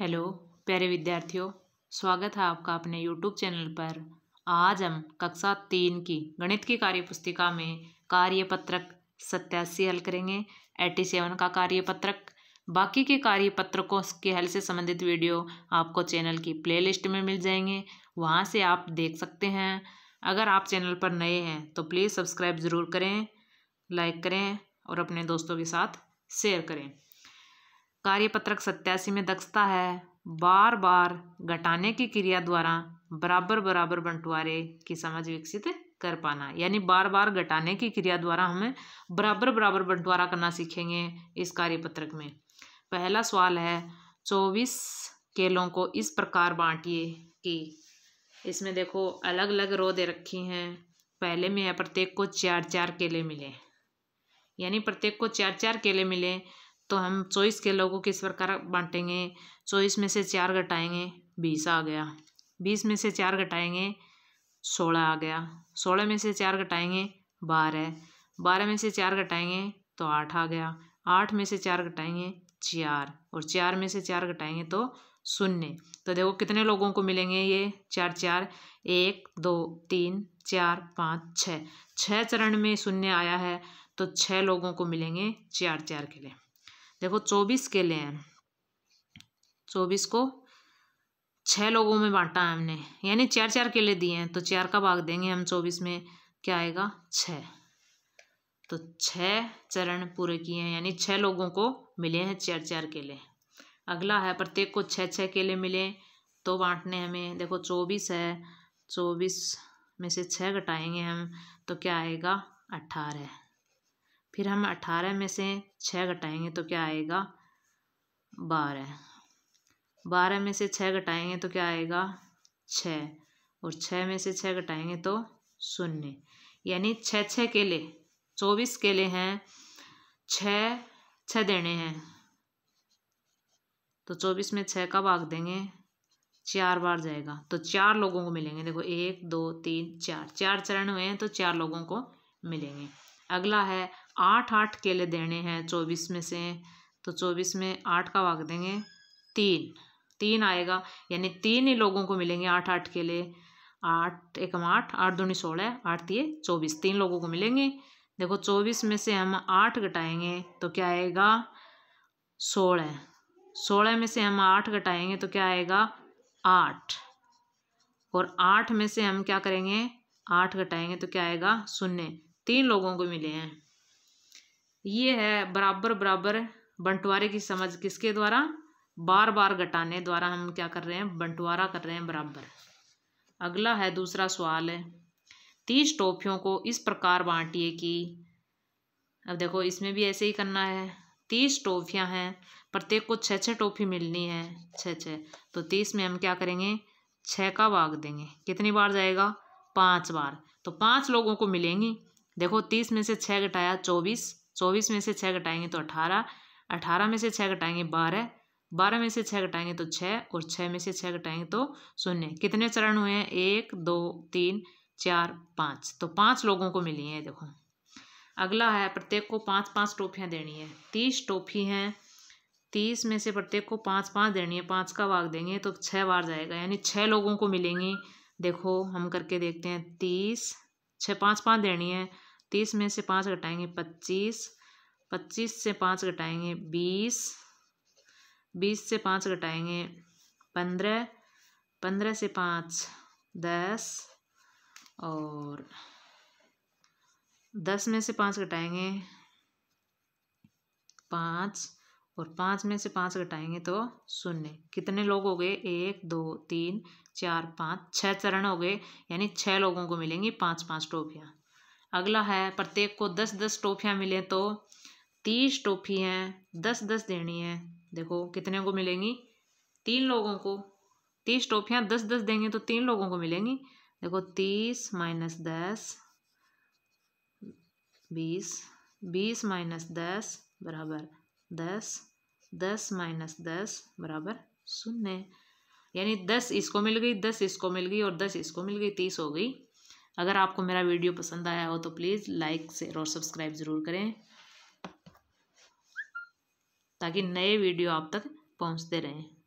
hello प्यारे विद्यार्थियों स्वागत है आपका अपने यूट्यूब चैनल पर आज हम कक्षा तीन की गणित की कार्यपुस्तिका में कार्यपत्रक सत्यासी हल करेंगे एटी सेवन का कार्यपत्रक बाकी के कार्यपत्रकों के हल से संबंधित वीडियो आपको चैनल की प्लेलिस्ट में मिल जाएंगे वहाँ से आप देख सकते हैं अगर आप चैनल पर नए हैं तो प्लीज़ सब्सक्राइब ज़रूर करें लाइक करें और अपने दोस्तों के साथ शेयर करें कार्यपत्रक सत्यासी में दक्षता है बार बार घटाने की क्रिया द्वारा बराबर बराबर बंटवारे की समझ विकसित कर पाना यानी बार बार घटाने की क्रिया द्वारा हमें बराबर बराबर बंटवारा करना सीखेंगे इस कार्यपत्रक में पहला सवाल है चौबीस केलों को इस प्रकार बांटिए कि इसमें देखो अलग अलग रो दे रखी हैं पहले में है प्रत्येक को चार चार केले मिले यानी प्रत्येक को चार चार केले मिले तो हम चौबीस के लोगों किस प्रकार बांटेंगे चौबीस में से चार घटाएंगे बीस आ गया बीस में से चार घटाएंगे सोलह आ गया सोलह में से चार घटाएंगे बारह बारह में से चार घटाएंगे तो आठ आ गया आठ में से चार घटाएंगे चार और चार में से चार घटाएंगे तो शून्य तो देखो कितने लोगों को मिलेंगे ये चार चार एक दो तीन चार पाँच छः छः चरण में शून्य आया है तो छः लोगों को मिलेंगे चार चार के लिए देखो चौबीस केले हैं चौबीस को छः लोगों में बांटा है हमने यानी चार चार केले दिए हैं तो चार का भाग देंगे हम चौबीस में क्या आएगा छ तो छः चरण पूरे किए हैं यानी छः लोगों को मिले हैं चार चार केले अगला है प्रत्येक को छः छः केले मिले तो बांटने हमें देखो चौबीस है चौबीस में से छः घटाएंगे हम तो क्या आएगा अट्ठारह फिर हम अठारह में से छः घटाएंगे तो क्या आएगा बारह बारह में से छः घटाएंगे तो क्या आएगा छ और छः में से छः घटाएंगे तो शून्य यानी छः छः केले चौबीस केले हैं छ छ देने हैं तो चौबीस में छः का भाग देंगे चार बार जाएगा तो चार लोगों को मिलेंगे देखो एक दो तीन चार चार चरण हुए हैं तो चार लोगों को मिलेंगे अगला है आठ आठ केले देने हैं चौबीस में से तो चौबीस में आठ का भाग देंगे तीन तीन आएगा यानी तीन ही लोगों को मिलेंगे आठ आठ केले आठ एकम आठ आठ दूनी सोलह आठ दिए चौबीस तीन लोगों को मिलेंगे देखो चौबीस में से हम आठ घटाएंगे तो क्या आएगा सोलह सोलह में से हम आठ घटाएंगे तो क्या आएगा आठ और आठ में से हम क्या करेंगे आठ घटाएंगे तो क्या आएगा शून्य तीन लोगों को मिले हैं ये है बराबर बराबर बंटवारे की समझ किसके द्वारा बार बार घटाने द्वारा हम क्या कर रहे हैं बंटवारा कर रहे हैं बराबर अगला है दूसरा सवाल है तीस टोपियों को इस प्रकार बांटिए कि अब देखो इसमें भी ऐसे ही करना है तीस टोफियाँ हैं प्रत्येक को छः छः टोफी मिलनी है छः छः तो तीस में हम क्या करेंगे छः का भाग देंगे कितनी बार जाएगा पाँच बार तो पाँच लोगों को मिलेंगी देखो तीस में से छः घटाया चौबीस चौबीस में से छः घटाएंगे तो अठारह अठारह में से छः घटाएंगे बारह बारह में से छः घटाएंगे तो छः और छः में से छः घटाएंगे तो शून्य कितने चरण हुए हैं एक दो तीन चार पाँच तो पाँच लोगों को मिली हैं देखो अगला है प्रत्येक को पाँच पाँच टोफियाँ देनी है तीस टोफी हैं तीस में से प्रत्येक को पाँच पाँच देनी है पाँच का भाग देंगे तो छः बार जाएगा यानी छः लोगों को मिलेंगी देखो हम करके देखते हैं तीस छः पाँच पाँच देनी है तीस में से पाँच घटाएंगे पच्चीस पच्चीस से पाँच घटाएंगे बीस बीस से पाँच घटाएंगे पंद्रह पंद्रह से पाँच दस और दस में से पाँच घटाएंगे पाँच और पाँच में से पाँच घटाएंगे तो शून्य कितने लोग हो गए एक दो तीन चार पाँच छः चरण हो गए यानी छः लोगों को मिलेंगी पाँच पाँच टोपियाँ अगला है प्रत्येक को दस दस टोफियाँ मिलें तो तीस टोफी हैं दस दस देनी है देखो कितने को मिलेंगी तीन लोगों को तीस टोफियाँ दस दस देंगे तो तीन लोगों को मिलेंगी देखो तीस माइनस दस बीस बीस माइनस दस बराबर दस दस माइनस दस बराबर शून्य यानी दस इसको मिल गई दस इसको मिल गई और दस इसको मिल गई तीस हो गई अगर आपको मेरा वीडियो पसंद आया हो तो प्लीज़ लाइक शेयर और सब्सक्राइब ज़रूर करें ताकि नए वीडियो आप तक पहुंचते रहें